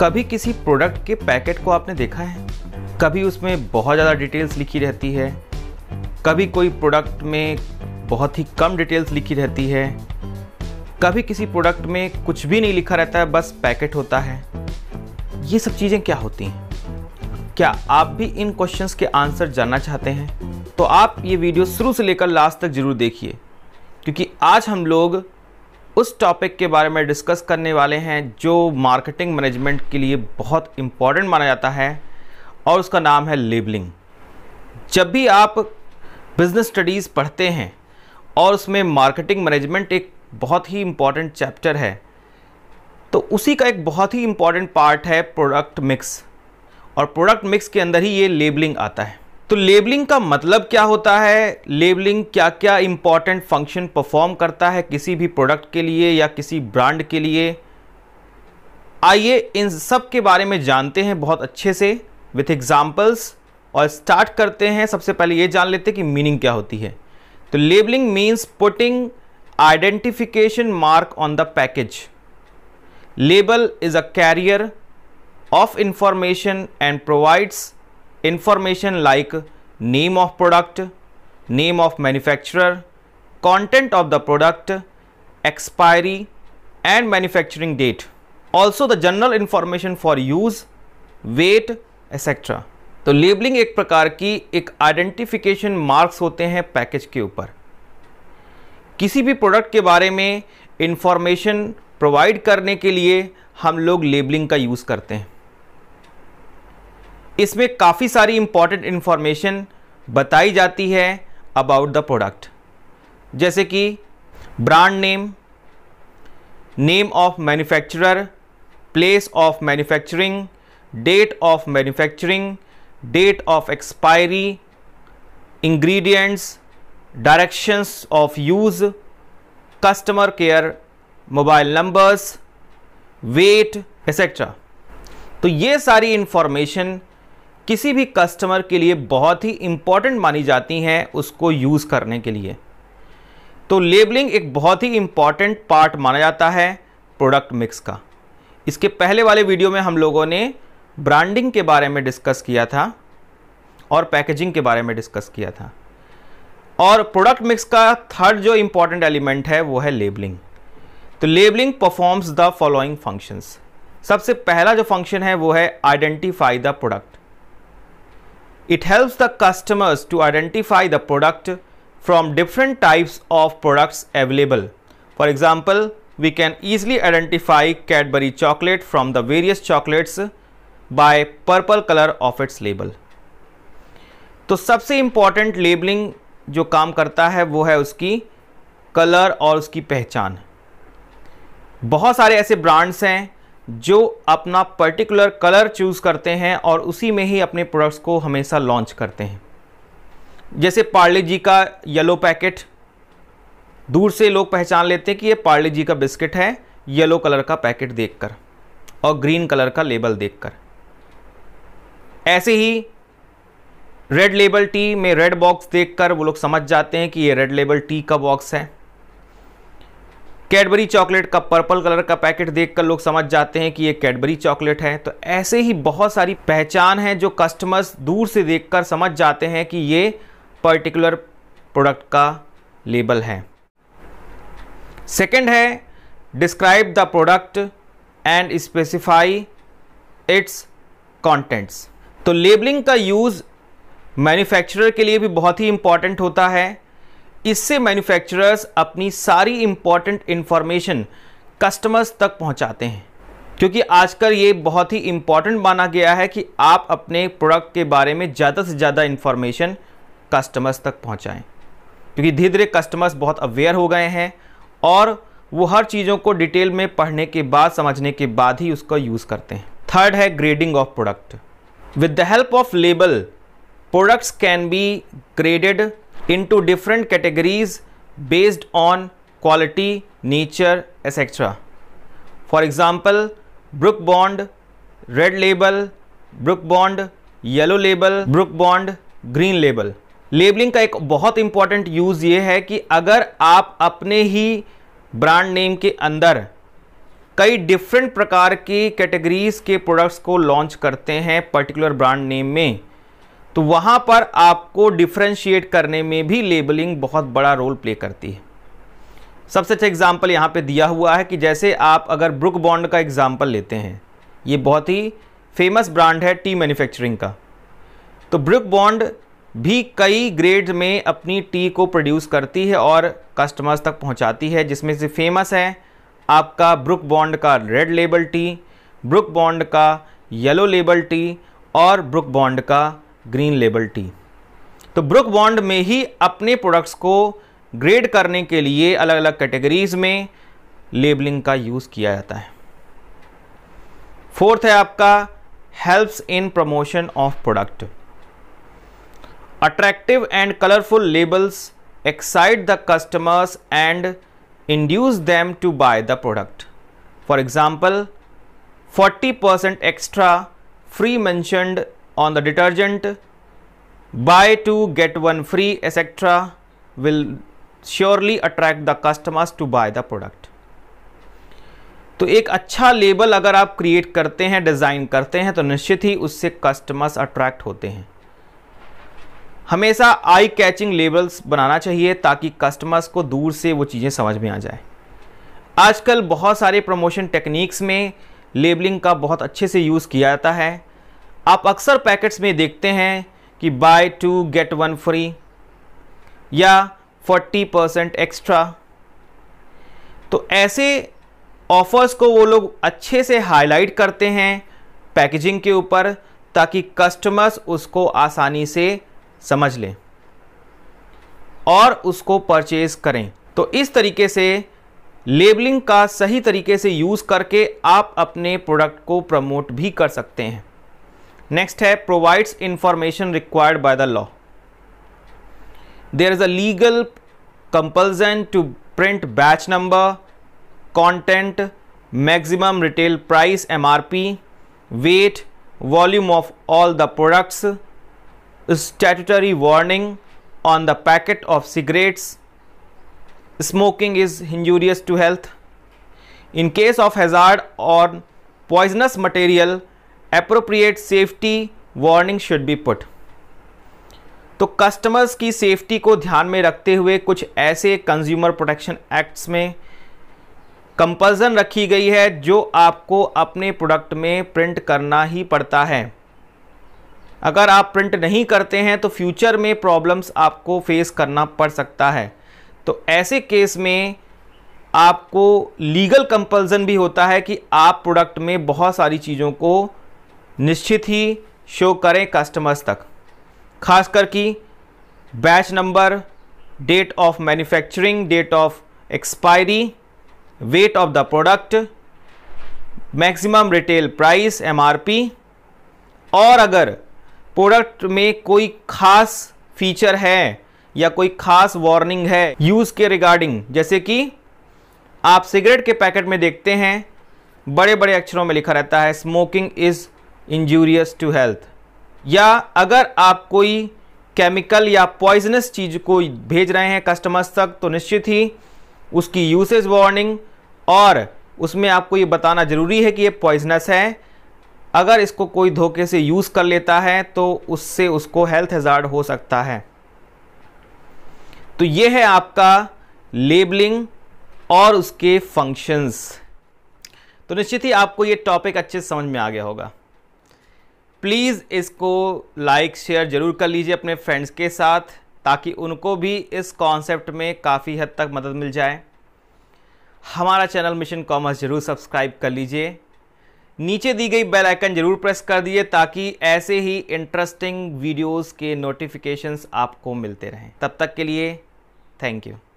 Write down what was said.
कभी किसी प्रोडक्ट के पैकेट को आपने देखा है कभी उसमें बहुत ज़्यादा डिटेल्स लिखी रहती है कभी कोई प्रोडक्ट में बहुत ही कम डिटेल्स लिखी रहती है कभी किसी प्रोडक्ट में कुछ भी नहीं लिखा रहता है बस पैकेट होता है ये सब चीज़ें क्या होती हैं क्या आप भी इन क्वेश्चंस के आंसर जानना चाहते हैं तो आप ये वीडियो शुरू से लेकर लास्ट तक ज़रूर देखिए क्योंकि आज हम लोग उस टॉपिक के बारे में डिस्कस करने वाले हैं जो मार्केटिंग मैनेजमेंट के लिए बहुत इम्पॉर्टेंट माना जाता है और उसका नाम है लेबलिंग जब भी आप बिज़नेस स्टडीज़ पढ़ते हैं और उसमें मार्केटिंग मैनेजमेंट एक बहुत ही इम्पॉर्टेंट चैप्टर है तो उसी का एक बहुत ही इम्पॉर्टेंट पार्ट है प्रोडक्ट मिक्स और प्रोडक्ट मिक्स के अंदर ही ये लेबलिंग आता है तो लेबलिंग का मतलब क्या होता है लेबलिंग क्या क्या इंपॉर्टेंट फंक्शन परफॉर्म करता है किसी भी प्रोडक्ट के लिए या किसी ब्रांड के लिए आइए इन सब के बारे में जानते हैं बहुत अच्छे से विथ एग्जाम्पल्स और स्टार्ट करते हैं सबसे पहले ये जान लेते हैं कि मीनिंग क्या होती है तो labelling means putting identification mark on the package label is a carrier of information and provides information like name of product, name of manufacturer, content of the product, expiry and manufacturing date. Also the general information for use, weight etc. तो labelling एक प्रकार की एक identification marks होते हैं package के ऊपर किसी भी प्रोडक्ट के बारे में इंफॉर्मेशन प्रोवाइड करने के लिए हम लोग लेबलिंग का यूज़ करते हैं इसमें काफ़ी सारी इम्पॉर्टेंट इन्फॉर्मेशन बताई जाती है अबाउट द प्रोडक्ट जैसे कि brand name name of manufacturer place of manufacturing date of manufacturing date of expiry ingredients directions of use customer care mobile numbers weight etcetera तो ये सारी इन्फॉर्मेशन किसी भी कस्टमर के लिए बहुत ही इम्पॉर्टेंट मानी जाती हैं उसको यूज़ करने के लिए तो लेबलिंग एक बहुत ही इम्पॉर्टेंट पार्ट माना जाता है प्रोडक्ट मिक्स का इसके पहले वाले वीडियो में हम लोगों ने ब्रांडिंग के बारे में डिस्कस किया था और पैकेजिंग के बारे में डिस्कस किया था और प्रोडक्ट मिक्स का थर्ड जो इम्पॉर्टेंट एलिमेंट है वो है लेबलिंग तो labelling performs the following functions सबसे पहला जो फंक्शन है वो है identify the product It helps the customers to identify the product from different types of products available. For example, we can easily identify Cadbury chocolate from the various chocolates by purple color of its label. to sabse important labeling jo kaam karta hai wo hai uski color aur uski pehchan bahut sare aise brands hain जो अपना particular colour choose करते हैं और उसी में ही अपने products को हमेशा लॉन्च करते हैं जैसे पार्ले जी का येलो पैकेट दूर से लोग पहचान लेते हैं कि ये पार्ले जी का बिस्किट है येलो कलर का पैकेट देखकर और ग्रीन कलर का लेबल देखकर ऐसे ही रेड लेबल टी में रेड बॉक्स देखकर वो लोग समझ जाते हैं कि ये रेड लेबल टी का बॉक्स है कैडबरी चॉकलेट का पर्पल कलर का पैकेट देखकर लोग समझ जाते हैं कि ये कैडबरी चॉकलेट है तो ऐसे ही बहुत सारी पहचान है जो कस्टमर्स दूर से देखकर समझ जाते हैं कि ये पर्टिकुलर प्रोडक्ट का लेबल है सेकंड है describe the product and specify its contents तो लेबलिंग का यूज़ मैन्युफैक्चरर के लिए भी बहुत ही इम्पॉर्टेंट होता है इससे मैन्युफैक्चरर्स अपनी सारी इम्पॉर्टेंट इन्फॉर्मेशन कस्टमर्स तक पहुंचाते हैं क्योंकि आजकल ये बहुत ही इम्पॉर्टेंट माना गया है कि आप अपने प्रोडक्ट के बारे में ज़्यादा से ज़्यादा इन्फॉर्मेशन कस्टमर्स तक पहुँचाएँ क्योंकि धीरे धीरे कस्टमर्स बहुत अवेयर हो गए हैं और वो हर चीज़ों को डिटेल में पढ़ने के बाद समझने के बाद ही उसका यूज़ करते हैं थर्ड है grading of product with the help of label products can be graded to different categories based on quality nature etcetera for example Brooke Bond red label Brooke Bond yellow label Brooke Bond green label labelling का एक बहुत important use ये है कि अगर आप अपने ही brand name के अंदर कई डिफरेंट प्रकार की कैटेगरीज के प्रोडक्ट्स को लॉन्च करते हैं पर्टिकुलर ब्रांड नेम में तो वहाँ पर आपको डिफ्रेंशिएट करने में भी लेबलिंग बहुत बड़ा रोल प्ले करती है सबसे अच्छा एग्जाम्पल यहाँ पे दिया हुआ है कि जैसे आप अगर ब्रुक बॉन्ड का एग्जाम्पल लेते हैं ये बहुत ही फेमस ब्रांड है टी मैन्युफैक्चरिंग का तो ब्रुक बॉन्ड भी कई ग्रेड में अपनी टी को प्रोड्यूस करती है और कस्टमर्स तक पहुंचाती है जिसमें से फेमस है आपका ब्रुक बॉन्ड का red label tea Brooke Bond का येलो लेबल टी और ब्रुक बॉन्ड का ग्रीन लेबल टी तो ब्रुक बॉन्ड में ही अपने प्रोडक्ट्स को ग्रेड करने के लिए अलग अलग कैटेगरीज में लेबलिंग का यूज़ किया जाता है फोर्थ है आपका helps in promotion of product attractive and colourful labels excite the customers and induce them to buy the product for example forty percent extra free mentioned on the detergent buy two get one free etc will surely attract the customers to buy the product तो एक अच्छा label अगर आप create करते हैं design करते हैं तो निश्चित ही उससे कस्टमर्स अट्रैक्ट होते हैं हमेशा आई कैचिंग लेबल्स बनाना चाहिए ताकि कस्टमर्स को दूर से वो चीज़ें समझ में आ जाए आजकल बहुत सारे प्रमोशन टेक्निक्स में लेबलिंग का बहुत अच्छे से यूज़ किया जाता है आप अक्सर पैकेट्स में देखते हैं कि buy two get one free या 40 परसेंट एक्स्ट्रा तो ऐसे ऑफर्स को वो लोग अच्छे से हाईलाइट करते हैं पैकेजिंग के ऊपर ताकि कस्टमर्स उसको आसानी से समझ लें और उसको परचेज़ करें तो इस तरीके से लेबलिंग का सही तरीके से यूज़ करके आप अपने प्रोडक्ट को प्रमोट भी कर सकते हैं नेक्स्ट है provides information required by the law there is a legal compulsion to print batch number content maximum retail price M R P weight volume of all the products statutory warning on the packet of cigarettes smoking is injurious to health in case of hazard or poisonous material appropriate safety warning should be put तो customers की safety को ध्यान में रखते हुए कुछ ऐसे consumer protection acts में कंपल्सन रखी गई है जो आपको अपने प्रोडक्ट में प्रिंट करना ही पड़ता है अगर आप प्रिंट नहीं करते हैं तो फ्यूचर में प्रॉब्लम्स आपको फेस करना पड़ सकता है तो ऐसे केस में आपको लीगल कंपल्सन भी होता है कि आप प्रोडक्ट में बहुत सारी चीज़ों को निश्चित ही शो करें कस्टमर्स तक खासकर कि batch number date of manufacturing date of expiry weight of the product maximum retail price MRP और अगर प्रोडक्ट में कोई खास फीचर है या कोई खास वार्निंग है यूज़ के रिगार्डिंग जैसे कि आप सिगरेट के पैकेट में देखते हैं बड़े बड़े अक्षरों में लिखा रहता है smoking is injurious to health या अगर आप कोई केमिकल या पॉइजनस चीज़ को भेज रहे हैं कस्टमर्स तक तो निश्चित ही उसकी यूसेज वार्निंग और उसमें आपको ये बताना ज़रूरी है कि ये पॉइजनस है अगर इसको कोई धोखे से यूज़ कर लेता है तो उससे उसको हेल्थ हजार्ड हो सकता है तो ये है आपका लेबलिंग और उसके फंक्शंस तो निश्चित ही आपको ये टॉपिक अच्छे से समझ में आ गया होगा प्लीज़ इसको लाइक शेयर ज़रूर कर लीजिए अपने फ्रेंड्स के साथ ताकि उनको भी इस कॉन्सेप्ट में काफ़ी हद तक मदद मिल जाए हमारा चैनल मिशन कॉमर्स ज़रूर सब्सक्राइब कर लीजिए नीचे दी गई बेल आइकन ज़रूर प्रेस कर दिए ताकि ऐसे ही इंटरेस्टिंग वीडियोस के नोटिफिकेशंस आपको मिलते रहें तब तक के लिए थैंक यू